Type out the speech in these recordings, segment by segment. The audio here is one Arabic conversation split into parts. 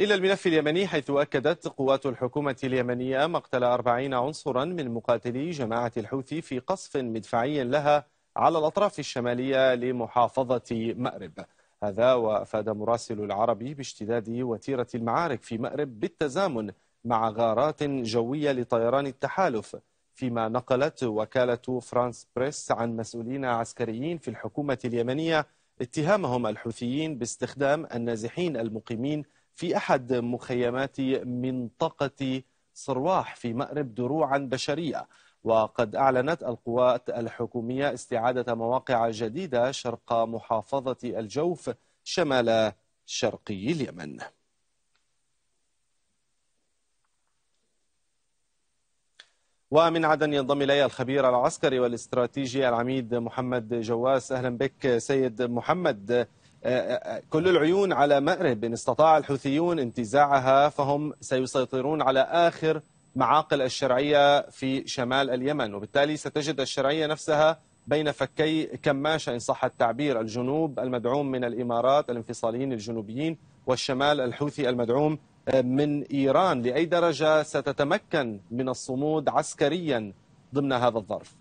إلى الملف اليمني حيث أكدت قوات الحكومة اليمنية مقتل 40 عنصرا من مقاتلي جماعة الحوثي في قصف مدفعي لها على الأطراف الشمالية لمحافظة مأرب هذا وأفاد مراسل العربي باشتداد وتيرة المعارك في مأرب بالتزامن مع غارات جوية لطيران التحالف فيما نقلت وكالة فرانس بريس عن مسؤولين عسكريين في الحكومة اليمنية اتهامهم الحوثيين باستخدام النازحين المقيمين في أحد مخيمات منطقة صرواح في مأرب دروعا بشرية وقد أعلنت القوات الحكومية استعادة مواقع جديدة شرق محافظة الجوف شمال شرقي اليمن ومن عدن ينضم الي الخبير العسكري والاستراتيجي العميد محمد جواس اهلا بك سيد محمد آه، آه، آه، كل العيون على مأرب إن استطاع الحوثيون انتزاعها فهم سيسيطرون على آخر معاقل الشرعية في شمال اليمن وبالتالي ستجد الشرعية نفسها بين فكي كماشة إن صح التعبير الجنوب المدعوم من الإمارات الانفصاليين الجنوبيين والشمال الحوثي المدعوم من إيران لأي درجة ستتمكن من الصمود عسكريا ضمن هذا الظرف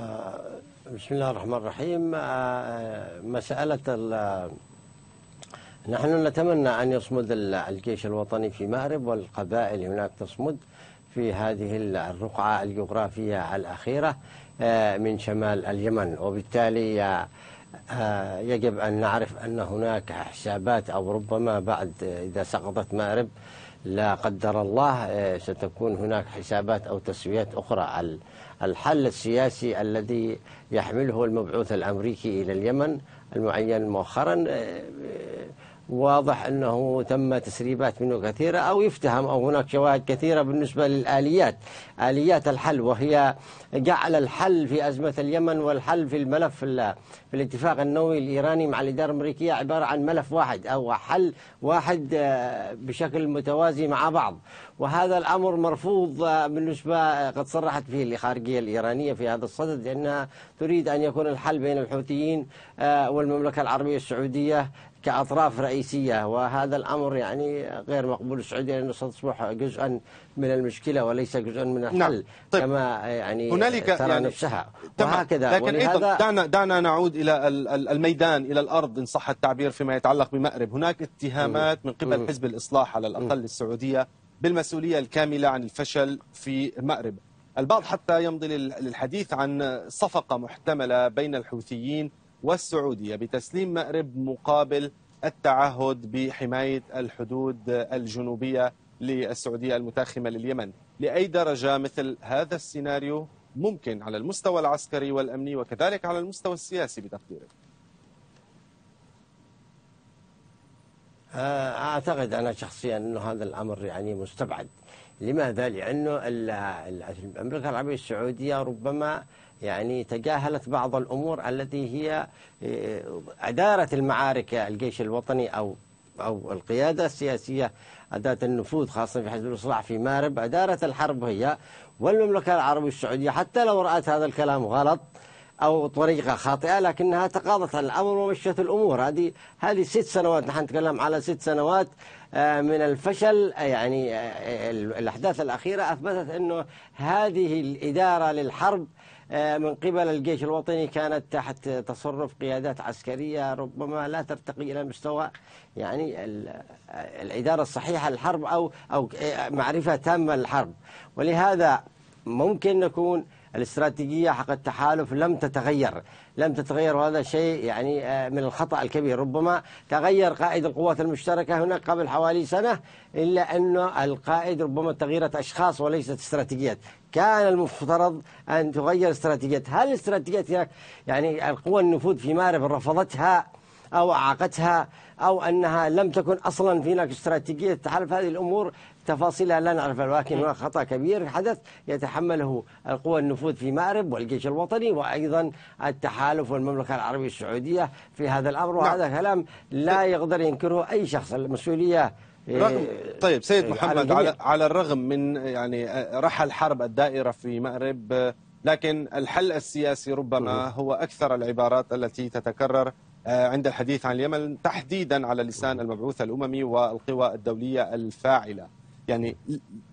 آه، بسم الله الرحمن الرحيم آه، آه، مسألة نحن نتمنى أن يصمد الجيش الوطني في مأرب والقبائل هناك تصمد في هذه الرقعة الجغرافية الأخيرة من شمال اليمن وبالتالي آه، يجب أن نعرف أن هناك حسابات أو ربما بعد إذا سقطت مأرب لا قدر الله آه، ستكون هناك حسابات أو تسويات أخرى الحل السياسي الذي يحمله المبعوث الأمريكي إلى اليمن المعين مؤخرا آه، واضح أنه تم تسريبات منه كثيرة أو يفتهم أو هناك شواهد كثيرة بالنسبة للآليات آليات الحل وهي جعل الحل في أزمة اليمن والحل في الملف في الاتفاق النووي الإيراني مع الإدارة الأمريكية عبارة عن ملف واحد أو حل واحد آه، بشكل متوازي مع بعض وهذا الأمر مرفوض آه، بالنسبة آه، قد صرحت فيه الخارجية الإيرانية في هذا الصدد لأنها تريد أن يكون الحل بين الحوثيين والمملكة العربية السعودية كأطراف رئيسية وهذا الأمر يعني غير مقبول السعودية لأنه ستصبح جزءا من المشكلة وليس جزءا من نعم. الحل نعم. طيب. كما يعني هنالك ترى يعني نفسها وهكذا لكن أيضا دعنا, دعنا نعود إلى الميدان إلى الأرض إن صح التعبير فيما يتعلق بمأرب هناك اتهامات من قبل حزب الإصلاح على الأقل للسعودية بالمسؤولية الكاملة عن الفشل في مأرب البعض حتى يمضي للحديث عن صفقة محتملة بين الحوثيين والسعودية بتسليم مأرب مقابل التعهد بحماية الحدود الجنوبية للسعودية المتاخمة لليمن لأي درجة مثل هذا السيناريو ممكن على المستوى العسكري والأمني وكذلك على المستوى السياسي بتقديرك آه، أعتقد أنا شخصيا أن هذا الأمر يعني مستبعد لماذا؟ لأنه المملكة العربية السعودية ربما يعني تجاهلت بعض الأمور التي هي آه، أدارت المعارك الجيش الوطني أو أو القيادة السياسية أداة النفوذ خاصة في حزب الإصلاح في مارب أدارت الحرب هي والمملكة العربية السعودية حتى لو رأت هذا الكلام غلط او طريقه خاطئه لكنها تقاضت الامر ومشت الامور هذه هذه ست سنوات نحن نتكلم على ست سنوات آه، من الفشل آه، يعني آه، الاحداث الاخيره اثبتت انه هذه الاداره للحرب من قبل الجيش الوطني كانت تحت تصرف قيادات عسكريه ربما لا ترتقي الى مستوى يعني الاداره الصحيحه للحرب او او معرفه تامه للحرب ولهذا ممكن نكون الاستراتيجية حق التحالف لم تتغير لم تتغير وهذا شيء يعني آه، من الخطأ الكبير ربما تغير قائد القوات المشتركة هناك قبل حوالي سنة إلا أنه القائد ربما تغيرت أشخاص وليست استراتيجيات كان المفترض أن تغير استراتيجيات هل استراتيجيات يعني القوى النفوذ في مارب رفضتها أو أعاقتها أو أنها لم تكن أصلا في هناك استراتيجية تحالف هذه الأمور تفاصيلها لا نعرفها ولكن هناك خطأ كبير حدث يتحمله القوى النفوذ في مأرب والجيش الوطني وأيضا التحالف والمملكة العربية السعودية في هذا الأمر نعم. وهذا كلام لا طيب. يقدر ينكره أي شخص المسؤولية رغم آه، طيب سيد محمد على, على الرغم من يعني آه، رحل حرب الدائرة في مأرب آه، لكن الحل السياسي ربما هو أكثر العبارات التي تتكرر آه، عند الحديث عن اليمن تحديدا على لسان المبعوث الأممي والقوى الدولية الفاعلة يعني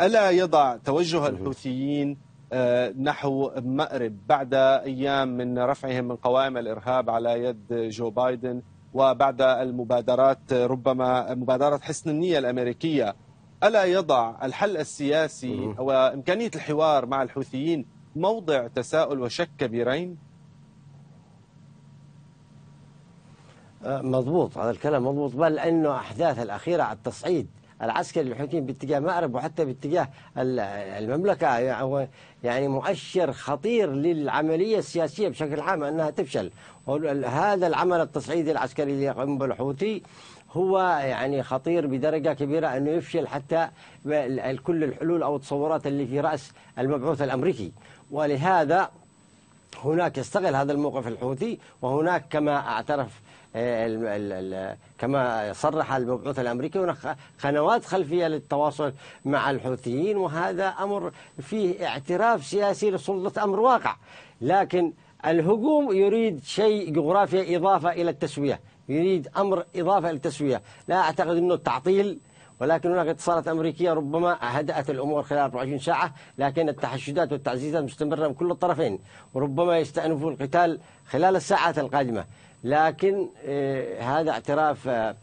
ألا يضع توجه الحوثيين آه، نحو مأرب بعد أيام من رفعهم من قوائم الإرهاب على يد جو بايدن وبعد المبادرات ربما مبادرة حسن النية الأمريكية ألا يضع الحل السياسي وإمكانية الحوار مع الحوثيين موضع تساؤل وشك كبيرين؟ مضبوط هذا الكلام مضبوط بل أنه أحداث الأخيرة على التصعيد العسكري للحوثيين باتجاه مأرب وحتى باتجاه المملكة يعني, يعني مؤشر خطير للعملية السياسية بشكل عام أنها تفشل هذا العمل التصعيدي العسكري اللي يقوم به الحوثي هو يعني خطير بدرجة كبيرة أنه يفشل حتى كل الحلول أو التصورات اللي في رأس المبعوث الأمريكي ولهذا هناك يستغل هذا الموقف الحوثي وهناك كما اعترف كما صرح المبعوث الامريكي هناك قنوات خلفيه للتواصل مع الحوثيين وهذا امر فيه اعتراف سياسي لسلطه امر واقع لكن الهجوم يريد شيء جغرافيا اضافه الى التسويه يريد امر اضافه الى التسويه لا اعتقد انه التعطيل ولكن هناك اتصالات امريكيه ربما هدات الامور خلال 24 ساعه لكن التحشدات والتعزيزات مستمره من كل الطرفين وربما يستانفوا القتال خلال الساعات القادمه لكن آه، هذا اعتراف آه،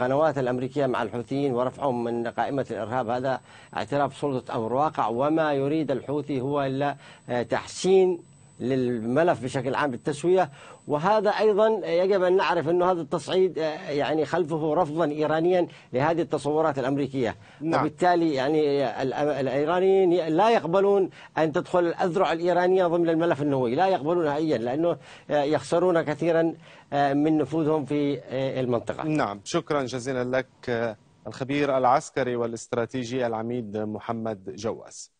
قنوات الأمريكية مع الحوثيين ورفعهم من قائمة الإرهاب هذا اعتراف سلطة أمر واقع وما يريد الحوثي هو إلا آه، تحسين للملف بشكل عام بالتسوية وهذا أيضا يجب أن نعرف انه هذا التصعيد آه، يعني خلفه رفضا إيرانيا لهذه التصورات الأمريكية نعم. وبالتالي يعني الإيرانيين لا يقبلون أن تدخل الأذرع الإيرانية ضمن الملف النووي لا يقبلون نهائيا لأنه آه، يخسرون كثيرا آه، من نفوذهم في المنطقة نعم شكرا جزيلا لك الخبير العسكري والاستراتيجي العميد محمد جواس